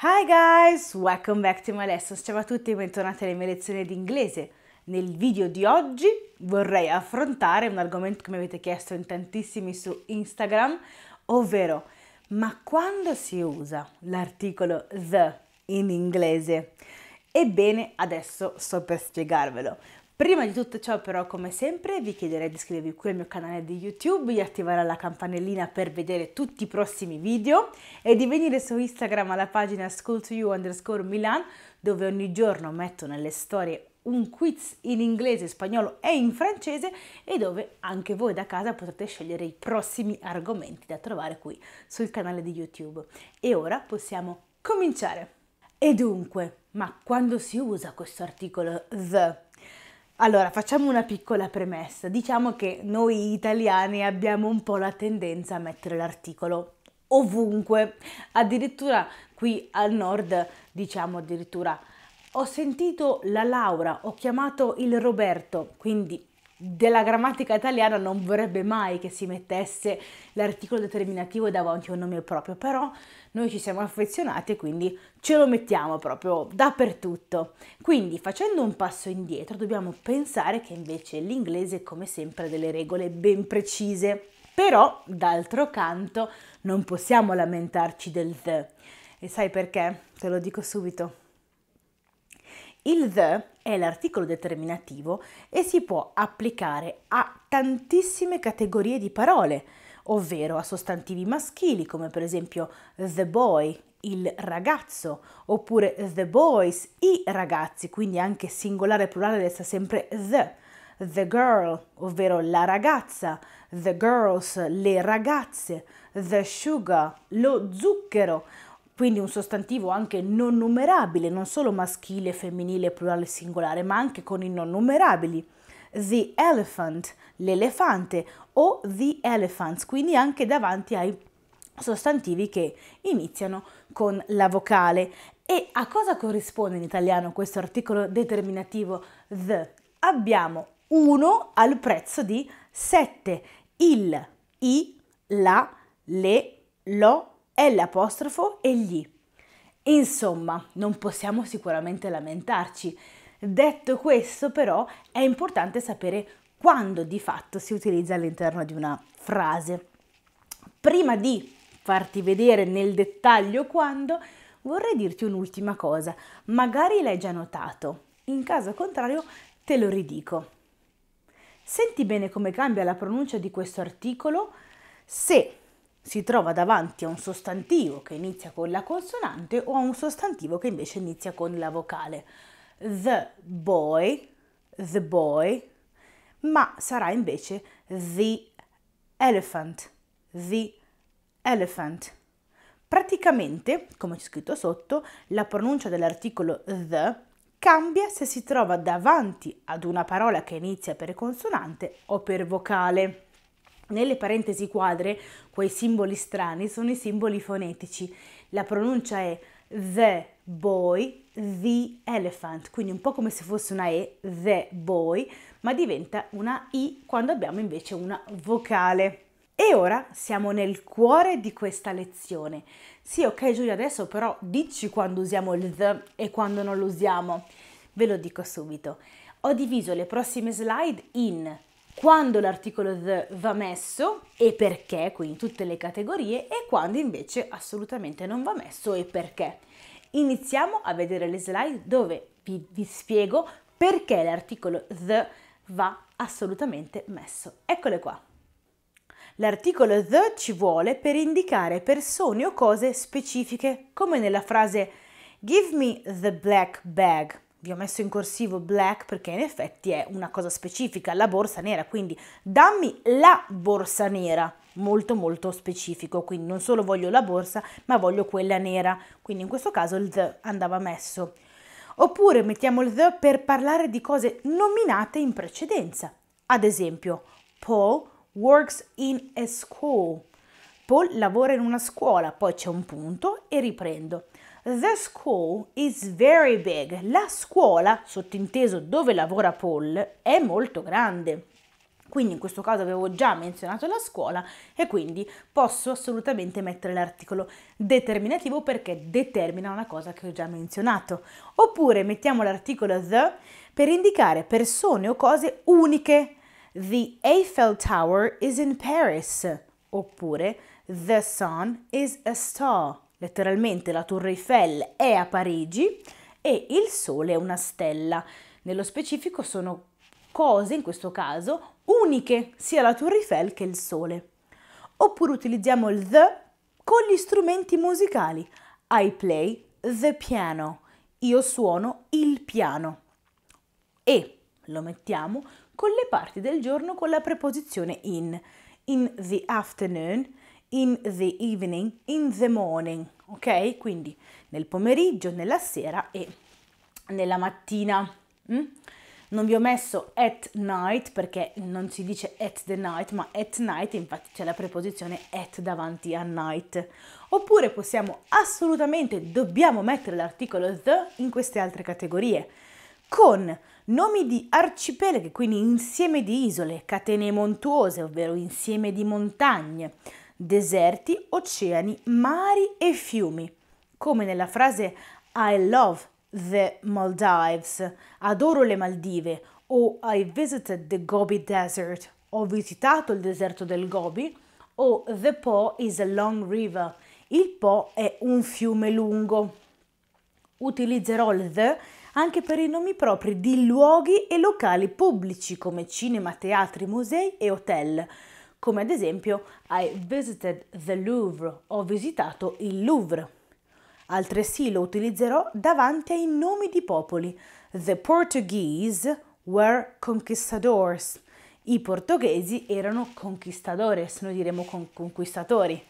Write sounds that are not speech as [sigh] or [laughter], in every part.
Hi guys, welcome back to my lessons. Ciao a tutti e bentornati alle mie lezioni di inglese. Nel video di oggi vorrei affrontare un argomento che mi avete chiesto in tantissimi su Instagram, ovvero ma quando si usa l'articolo the in inglese? Ebbene, adesso sto per spiegarvelo. Prima di tutto ciò però come sempre vi chiederei di iscrivervi qui al mio canale di YouTube, di attivare la campanellina per vedere tutti i prossimi video e di venire su Instagram alla pagina school to you underscore Milan dove ogni giorno metto nelle storie un quiz in inglese, spagnolo e in francese e dove anche voi da casa potrete scegliere i prossimi argomenti da trovare qui sul canale di YouTube. E ora possiamo cominciare. E dunque, ma quando si usa questo articolo the? Allora, facciamo una piccola premessa. Diciamo che noi italiani abbiamo un po' la tendenza a mettere l'articolo ovunque, addirittura qui al nord, diciamo addirittura ho sentito la Laura, ho chiamato il Roberto, quindi della grammatica italiana non vorrebbe mai che si mettesse l'articolo determinativo e davanti a un nome proprio, però noi ci siamo affezionati e quindi ce lo mettiamo proprio dappertutto. Quindi facendo un passo indietro dobbiamo pensare che invece l'inglese come sempre ha delle regole ben precise. Però, d'altro canto, non possiamo lamentarci del the. E sai perché? Te lo dico subito. Il the è l'articolo determinativo e si può applicare a tantissime categorie di parole ovvero a sostantivi maschili come per esempio the boy, il ragazzo, oppure the boys, i ragazzi, quindi anche singolare e plurale resta sempre the, the girl, ovvero la ragazza, the girls, le ragazze, the sugar, lo zucchero, quindi un sostantivo anche non numerabile, non solo maschile, femminile, plurale e singolare, ma anche con i non numerabili the elephant, l'elefante o the elephants, quindi anche davanti ai sostantivi che iniziano con la vocale. E a cosa corrisponde in italiano questo articolo determinativo the? Abbiamo uno al prezzo di sette. il, i, la, le, lo, l'apostrofo e gli. Insomma, non possiamo sicuramente lamentarci Detto questo però è importante sapere quando di fatto si utilizza all'interno di una frase. Prima di farti vedere nel dettaglio quando, vorrei dirti un'ultima cosa. Magari l'hai già notato, in caso contrario te lo ridico. Senti bene come cambia la pronuncia di questo articolo se si trova davanti a un sostantivo che inizia con la consonante o a un sostantivo che invece inizia con la vocale the boy, the boy, ma sarà invece the elephant, the elephant. Praticamente, come c'è scritto sotto, la pronuncia dell'articolo the cambia se si trova davanti ad una parola che inizia per consonante o per vocale. Nelle parentesi quadre, quei simboli strani sono i simboli fonetici. La pronuncia è the boy the elephant, quindi un po' come se fosse una E, the boy, ma diventa una I quando abbiamo invece una vocale. E ora siamo nel cuore di questa lezione. Sì, ok Giulia, adesso però dici quando usiamo il the e quando non lo usiamo. Ve lo dico subito. Ho diviso le prossime slide in quando l'articolo the va messo e perché, quindi tutte le categorie, e quando invece assolutamente non va messo e perché. Iniziamo a vedere le slide dove vi, vi spiego perché l'articolo the va assolutamente messo. Eccole qua. L'articolo the ci vuole per indicare persone o cose specifiche, come nella frase Give me the black bag. Vi ho messo in corsivo black perché in effetti è una cosa specifica, la borsa nera, quindi dammi la borsa nera molto molto specifico, quindi non solo voglio la borsa ma voglio quella nera, quindi in questo caso il the andava messo. Oppure mettiamo il the per parlare di cose nominate in precedenza, ad esempio Paul works in a school, Paul lavora in una scuola, poi c'è un punto e riprendo. The school is very big. La scuola, sottinteso dove lavora Paul, è molto grande. Quindi in questo caso avevo già menzionato la scuola e quindi posso assolutamente mettere l'articolo determinativo perché determina una cosa che ho già menzionato. Oppure mettiamo l'articolo the per indicare persone o cose uniche. The Eiffel Tower is in Paris. Oppure The sun is a star. Letteralmente la Torre Eiffel è a Parigi e il sole è una stella. Nello specifico sono cose, in questo caso, uniche sia la Tour Eiffel che il Sole. Oppure utilizziamo il the con gli strumenti musicali. I play the piano. Io suono il piano. E lo mettiamo con le parti del giorno con la preposizione in. In the afternoon, in the evening, in the morning. Ok? Quindi nel pomeriggio, nella sera e nella mattina. Mm? Non vi ho messo at night perché non si dice at the night, ma at night, infatti c'è la preposizione at davanti a night. Oppure possiamo assolutamente, dobbiamo mettere l'articolo the in queste altre categorie. Con nomi di arcipelaghi, quindi insieme di isole, catene montuose, ovvero insieme di montagne, deserti, oceani, mari e fiumi. Come nella frase I love the Maldives, adoro le Maldive o oh, I visited the Gobi Desert, ho visitato il deserto del Gobi o oh, the Po is a long river, il Po è un fiume lungo. Utilizzerò il the anche per i nomi propri di luoghi e locali pubblici come cinema, teatri, musei e hotel, come ad esempio I visited the Louvre, ho visitato il Louvre. Altresì lo utilizzerò davanti ai nomi di popoli. The Portuguese were conquistadors. I portoghesi erano conquistadores, noi diremo con conquistatori.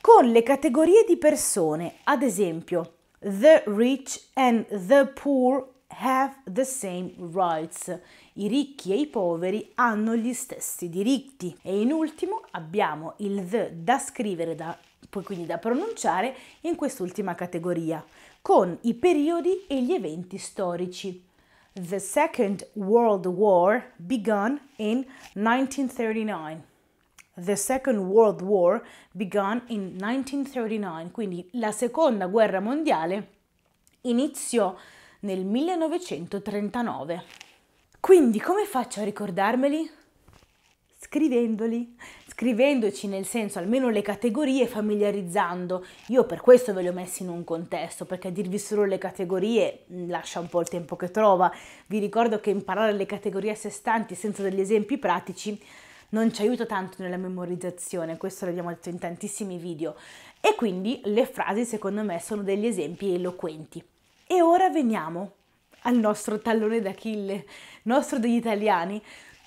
Con le categorie di persone, ad esempio, the rich and the poor have the same rights. I ricchi e i poveri hanno gli stessi diritti. E in ultimo abbiamo il the da scrivere da poi quindi da pronunciare in quest'ultima categoria, con i periodi e gli eventi storici. The Second World War began in 1939. The Second World War began in 1939, quindi la seconda guerra mondiale iniziò nel 1939. Quindi come faccio a ricordarmeli? Scrivendoli scrivendoci nel senso almeno le categorie, familiarizzando. Io per questo ve le ho messe in un contesto, perché dirvi solo le categorie mm, lascia un po' il tempo che trova. Vi ricordo che imparare le categorie a sé stanti senza degli esempi pratici non ci aiuta tanto nella memorizzazione, questo l'abbiamo detto in tantissimi video. E quindi le frasi secondo me sono degli esempi eloquenti. E ora veniamo al nostro tallone d'Achille, nostro degli italiani,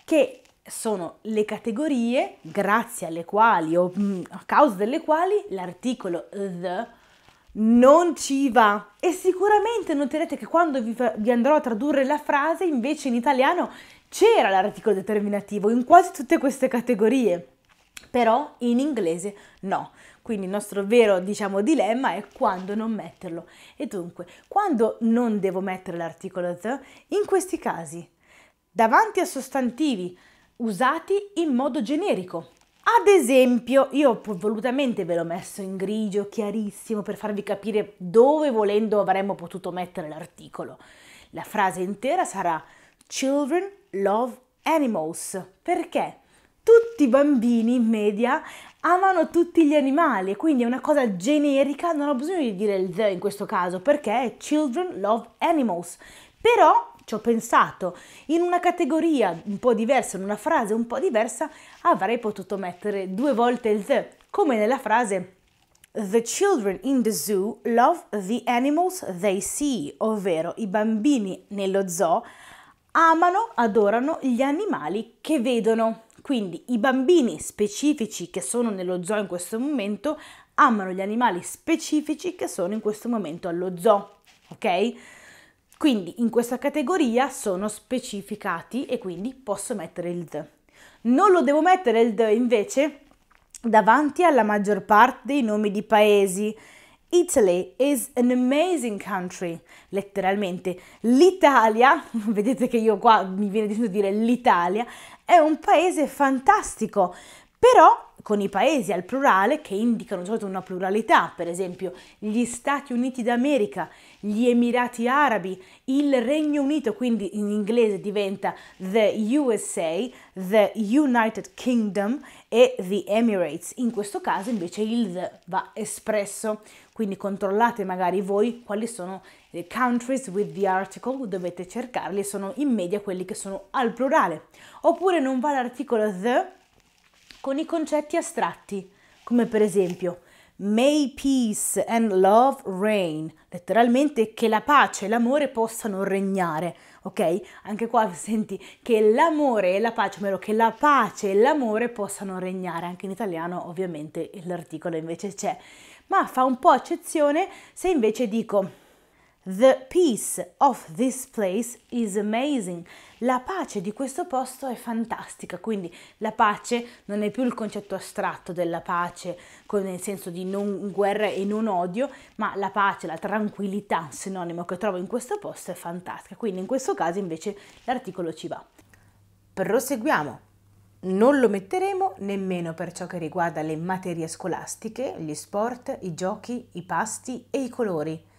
che sono le categorie grazie alle quali o mm, a causa delle quali l'articolo the non ci va. E sicuramente noterete che quando vi, vi andrò a tradurre la frase, invece in italiano c'era l'articolo determinativo in quasi tutte queste categorie però in inglese no. Quindi il nostro vero, diciamo, dilemma è quando non metterlo. E dunque, quando non devo mettere l'articolo the? In questi casi, davanti a sostantivi usati in modo generico. Ad esempio, io volutamente ve l'ho messo in grigio chiarissimo per farvi capire dove volendo avremmo potuto mettere l'articolo. La frase intera sarà Children love animals. Perché? Tutti i bambini in media amano tutti gli animali, quindi è una cosa generica, non ho bisogno di dire il the in questo caso, perché è children love animals. Però ci ho pensato, in una categoria un po' diversa, in una frase un po' diversa, avrei potuto mettere due volte il the, come nella frase The children in the zoo love the animals they see, ovvero i bambini nello zoo amano, adorano gli animali che vedono. Quindi i bambini specifici che sono nello zoo in questo momento amano gli animali specifici che sono in questo momento allo zoo, ok? Quindi in questa categoria sono specificati e quindi posso mettere il the. Non lo devo mettere il the invece davanti alla maggior parte dei nomi di paesi. Italy is an amazing country, letteralmente. L'Italia, [laughs] vedete che io qua mi viene di dire l'Italia, è un paese fantastico però con i paesi al plurale che indicano solito una pluralità, per esempio gli Stati Uniti d'America, gli Emirati Arabi, il Regno Unito, quindi in inglese diventa the USA, the United Kingdom e the Emirates. In questo caso invece il the va espresso, quindi controllate magari voi quali sono i countries with the article, dovete cercarli, sono in media quelli che sono al plurale. Oppure non va l'articolo the con i concetti astratti, come per esempio May peace and love reign, letteralmente che la pace e l'amore possano regnare, ok? Anche qua [laughs] senti che l'amore e la pace, o meglio che la pace e l'amore possano regnare, anche in italiano ovviamente l'articolo invece c'è, ma fa un po' accezione se invece dico The peace of this place is amazing. La pace di questo posto è fantastica, quindi la pace non è più il concetto astratto della pace, nel senso di non guerra e non odio, ma la pace, la tranquillità, sinonimo che trovo in questo posto è fantastica. Quindi in questo caso invece l'articolo ci va. Proseguiamo. Non lo metteremo nemmeno per ciò che riguarda le materie scolastiche, gli sport, i giochi, i pasti e i colori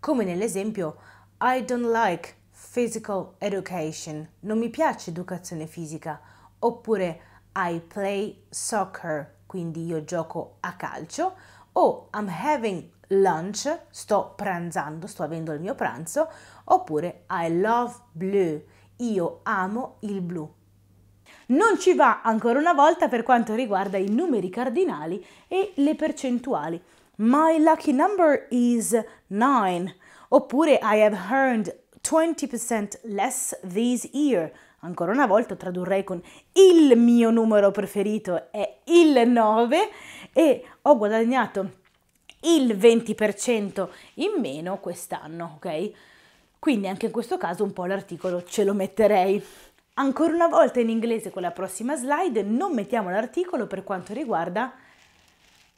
come nell'esempio I don't like physical education, non mi piace educazione fisica, oppure I play soccer, quindi io gioco a calcio, o I'm having lunch, sto pranzando, sto avendo il mio pranzo, oppure I love blue, io amo il blu. Non ci va ancora una volta per quanto riguarda i numeri cardinali e le percentuali. My lucky number is 9. Oppure I have earned 20% less this year. Ancora una volta tradurrei con il mio numero preferito è il 9 e ho guadagnato il 20% in meno quest'anno, ok? Quindi anche in questo caso un po' l'articolo ce lo metterei. Ancora una volta in inglese con la prossima slide non mettiamo l'articolo per quanto riguarda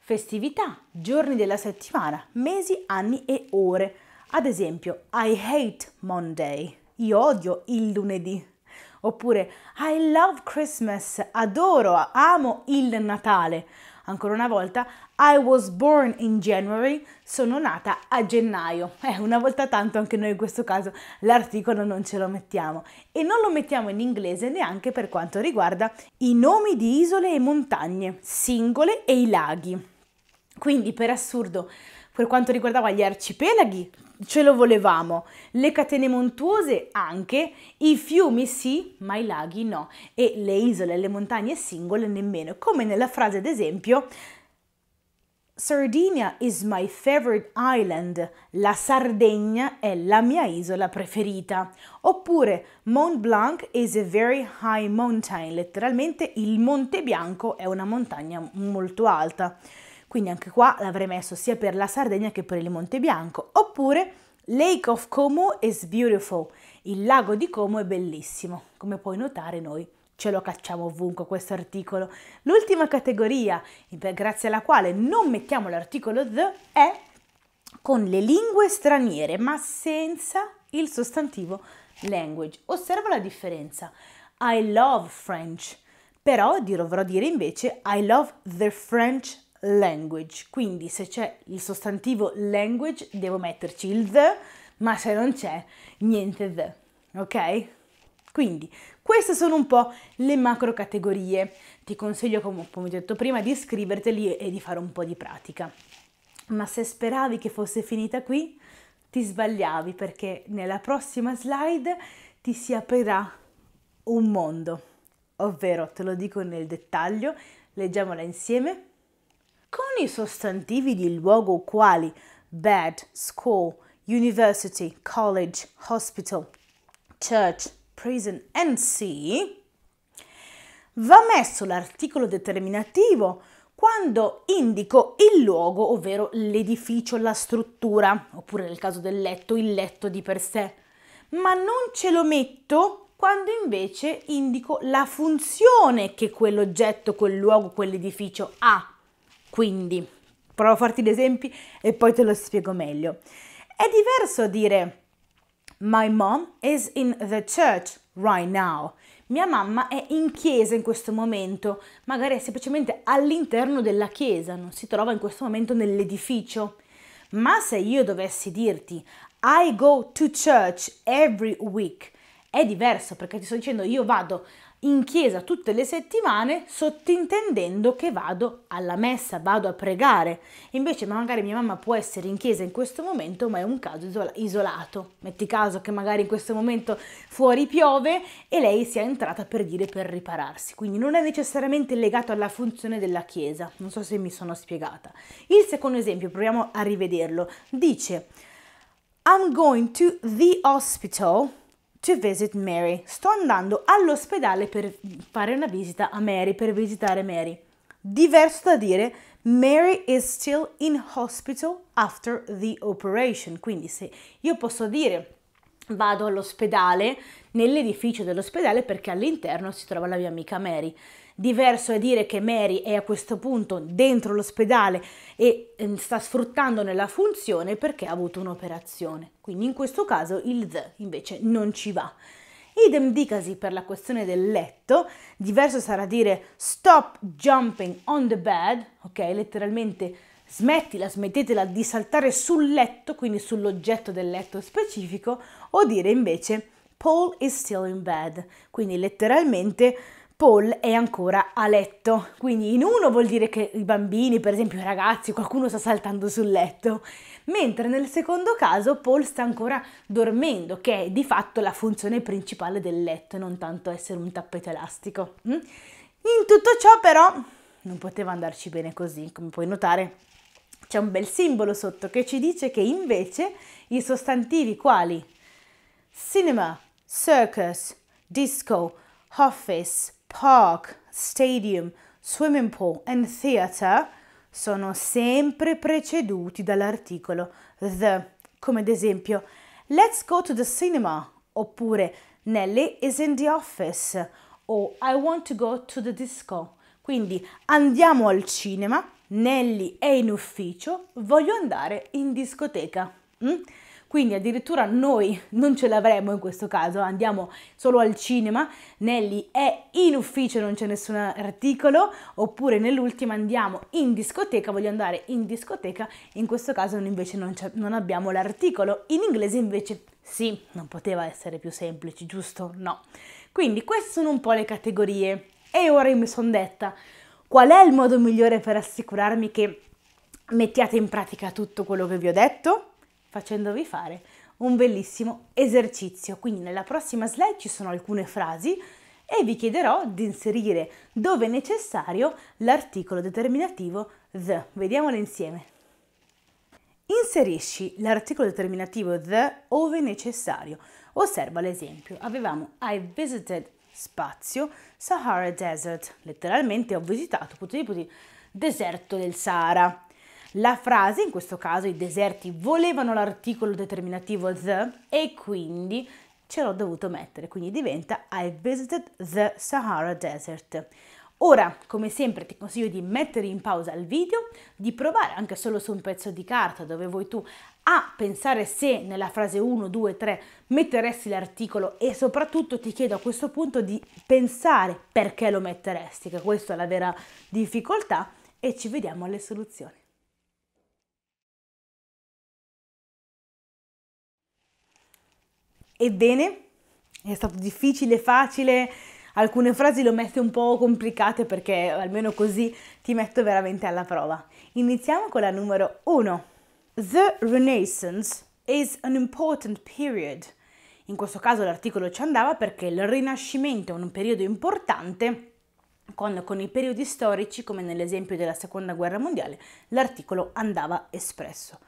festività, giorni della settimana, mesi, anni e ore. Ad esempio, I hate Monday, io odio il lunedì. Oppure I love Christmas, adoro, amo il Natale. Ancora una volta, I was born in January, sono nata a gennaio. [laughs] Eh, una volta tanto anche noi in questo caso l'articolo non ce lo mettiamo e non lo mettiamo in inglese neanche per quanto riguarda i nomi di isole e montagne singole e i laghi. Quindi, per assurdo, per quanto riguardava gli arcipelaghi, ce lo volevamo, le catene montuose anche, i fiumi sì, ma i laghi no, e le isole e le montagne singole nemmeno, come nella frase ad esempio Sardinia is my favorite island, la Sardegna è la mia isola preferita, oppure Mont Blanc is a very high mountain, letteralmente il Monte Bianco è una montagna molto alta. Quindi anche qua l'avrei messo sia per la Sardegna che per il Monte Bianco. Oppure Lake of Como is beautiful. Il lago di Como è bellissimo. Come puoi notare noi ce lo cacciamo ovunque questo articolo. L'ultima categoria grazie alla quale non mettiamo l'articolo the è con le lingue straniere ma senza il sostantivo language. Osserva la differenza. I love French, però dovrò dire invece I love the French language. Quindi se c'è il sostantivo language devo metterci il the, ma se non c'è niente the, ok? Quindi queste sono un po' le macro categorie. Ti consiglio, come ho detto prima, di iscriverteli e di fare un po' di pratica. Ma se speravi che fosse finita qui, ti sbagliavi perché nella prossima slide ti si aprirà un mondo. Ovvero, te lo dico nel dettaglio, leggiamola insieme con i sostantivi di luogo quali bed, school, university, college, hospital, church, prison and sea, va messo l'articolo determinativo quando indico il luogo, ovvero l'edificio, la struttura, oppure nel caso del letto, il letto di per sé, ma non ce lo metto quando invece indico la funzione che quell'oggetto, quel luogo, quell'edificio ha quindi, provo a farti gli esempi e poi te lo spiego meglio. È diverso dire My mom is in the church right now. Mia mamma è in chiesa in questo momento, magari è semplicemente all'interno della chiesa, non si trova in questo momento nell'edificio. Ma se io dovessi dirti I go to church every week, è diverso perché ti sto dicendo io vado in chiesa tutte le settimane sottintendendo che vado alla messa, vado a pregare. Invece magari mia mamma può essere in chiesa in questo momento, ma è un caso isolato. Metti caso che magari in questo momento fuori piove e lei sia entrata per dire per ripararsi. Quindi non è necessariamente legato alla funzione della chiesa. Non so se mi sono spiegata. Il secondo esempio, proviamo a rivederlo. Dice I'm going to the hospital to visit Mary. Sto andando all'ospedale per fare una visita a Mary, per visitare Mary. Diverso da dire, Mary is still in hospital after the operation. Quindi se io posso dire vado all'ospedale, nell'edificio dell'ospedale perché all'interno si trova la mia amica Mary. Diverso è dire che Mary è a questo punto dentro l'ospedale e ehm, sta sfruttandone la funzione perché ha avuto un'operazione. Quindi in questo caso il z invece non ci va. Idem dicasi per la questione del letto, diverso sarà dire stop jumping on the bed, ok? Letteralmente smettila, smettetela di saltare sul letto, quindi sull'oggetto del letto specifico, o dire invece Paul is still in bed, quindi letteralmente Paul è ancora a letto. Quindi in uno vuol dire che i bambini, per esempio i ragazzi, qualcuno sta saltando sul letto, mentre nel secondo caso Paul sta ancora dormendo, che è di fatto la funzione principale del letto, non tanto essere un tappeto elastico. Mm? In tutto ciò però non poteva andarci bene così, come puoi notare. C'è un bel simbolo sotto che ci dice che invece i sostantivi quali cinema, circus, disco, office, park, stadium, swimming pool and theater sono sempre preceduti dall'articolo the, come ad esempio Let's go to the cinema oppure Nelly is in the office o I want to go to the disco. Quindi andiamo al cinema, Nelly è in ufficio, voglio andare in discoteca. Mm? quindi addirittura noi non ce l'avremo in questo caso, andiamo solo al cinema, Nelly è in ufficio, non c'è nessun articolo, oppure nell'ultima andiamo in discoteca, voglio andare in discoteca, in questo caso invece non, non abbiamo l'articolo, in inglese invece sì, non poteva essere più semplice, giusto? No. Quindi queste sono un po' le categorie e ora io mi sono detta qual è il modo migliore per assicurarmi che mettiate in pratica tutto quello che vi ho detto? facendovi fare un bellissimo esercizio. Quindi nella prossima slide ci sono alcune frasi e vi chiederò di inserire dove necessario l'articolo determinativo the. Vediamolo insieme. Inserisci l'articolo determinativo the ove necessario. Osserva l'esempio. Avevamo I visited spazio Sahara Desert. Letteralmente ho visitato, punto di deserto del Sahara. La frase, in questo caso i deserti volevano l'articolo determinativo the e quindi ce l'ho dovuto mettere, quindi diventa I visited the Sahara Desert. Ora, come sempre, ti consiglio di mettere in pausa il video, di provare anche solo su un pezzo di carta dove vuoi tu a pensare se nella frase 1, 2, 3 metteresti l'articolo e soprattutto ti chiedo a questo punto di pensare perché lo metteresti, che questa è la vera difficoltà e ci vediamo alle soluzioni. Ebbene, è stato difficile, facile, alcune frasi le ho messe un po' complicate perché almeno così ti metto veramente alla prova. Iniziamo con la numero 1. The Renaissance is an important period. In questo caso l'articolo ci andava perché il Rinascimento è un periodo importante quando con i periodi storici, come nell'esempio della Seconda Guerra Mondiale, l'articolo andava espresso.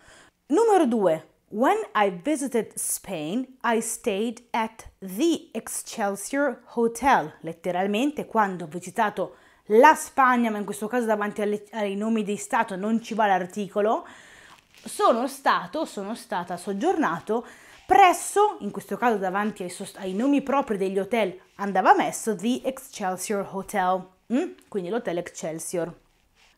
Numero 2. When I visited Spain, I stayed at the Excelsior Hotel. Letteralmente, quando ho visitato la Spagna, ma in questo caso davanti alle, ai nomi di Stato non ci va l'articolo, sono stato, sono stata soggiornato presso, in questo caso davanti ai, ai nomi propri degli hotel, andava messo The Excelsior Hotel, mm? quindi l'hotel Excelsior.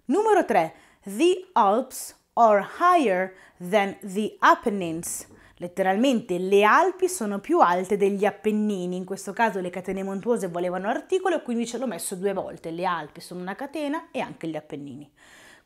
Numero 3. The Alps are higher than the Apennines. Letteralmente le Alpi sono più alte degli Appennini, in questo caso le catene montuose volevano articolo e quindi ce l'ho messo due volte, le Alpi sono una catena e anche gli Appennini.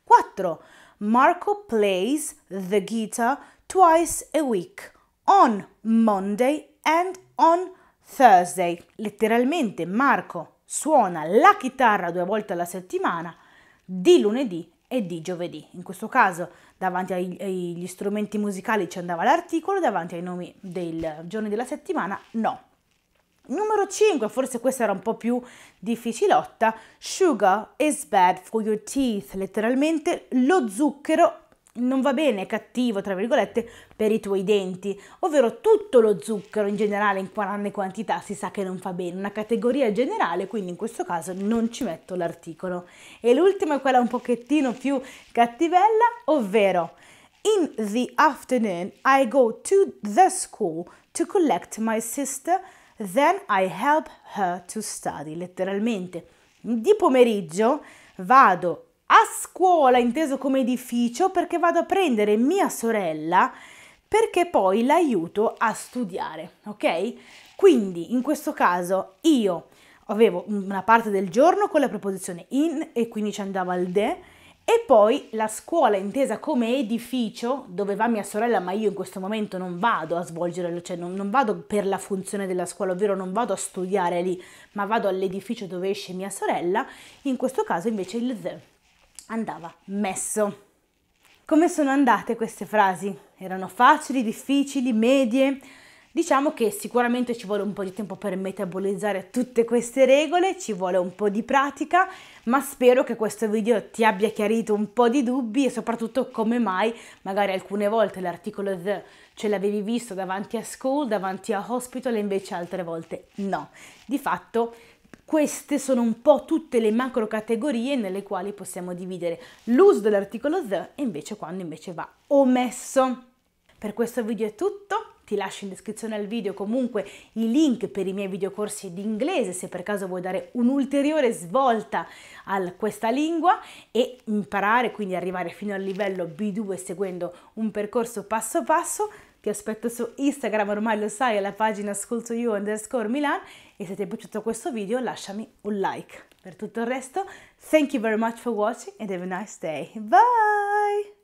4. Marco plays the guitar twice a week, on Monday and on Thursday. Letteralmente Marco suona la chitarra due volte alla settimana, di lunedì e di giovedì. In questo caso davanti agli strumenti musicali ci andava l'articolo, davanti ai nomi dei giorni della settimana no. Numero 5, forse questa era un po' più difficilotta, sugar is bad for your teeth, letteralmente lo zucchero non va bene, è cattivo, tra virgolette, per i tuoi denti. Ovvero tutto lo zucchero in generale, in grande quantità, si sa che non fa bene. Una categoria generale, quindi in questo caso non ci metto l'articolo. E l'ultima è quella un pochettino più cattivella, ovvero... In the afternoon I go to the school to collect my sister, then I help her to study, letteralmente. Di pomeriggio vado a scuola inteso come edificio perché vado a prendere mia sorella perché poi l'aiuto a studiare, ok? Quindi in questo caso io avevo una parte del giorno con la preposizione in e quindi ci andava il de e poi la scuola intesa come edificio dove va mia sorella ma io in questo momento non vado a svolgere, cioè non, non vado per la funzione della scuola, ovvero non vado a studiare lì ma vado all'edificio dove esce mia sorella, in questo caso invece il the andava messo. Come sono andate queste frasi? Erano facili, difficili, medie? Diciamo che sicuramente ci vuole un po' di tempo per metabolizzare tutte queste regole, ci vuole un po' di pratica, ma spero che questo video ti abbia chiarito un po' di dubbi e soprattutto come mai magari alcune volte l'articolo the ce l'avevi visto davanti a school, davanti a hospital e invece altre volte no. Di fatto queste sono un po' tutte le macro categorie nelle quali possiamo dividere l'uso dell'articolo the e invece quando invece va omesso. Per questo video è tutto, ti lascio in descrizione al video comunque i link per i miei videocorsi di inglese se per caso vuoi dare un'ulteriore svolta a questa lingua e imparare, quindi arrivare fino al livello B2 seguendo un percorso passo passo. Ti aspetto su Instagram, ormai lo sai, alla pagina school2you underscore Milan e se ti è piaciuto questo video lasciami un like. Per tutto il resto, thank you very much for watching and have a nice day. Bye!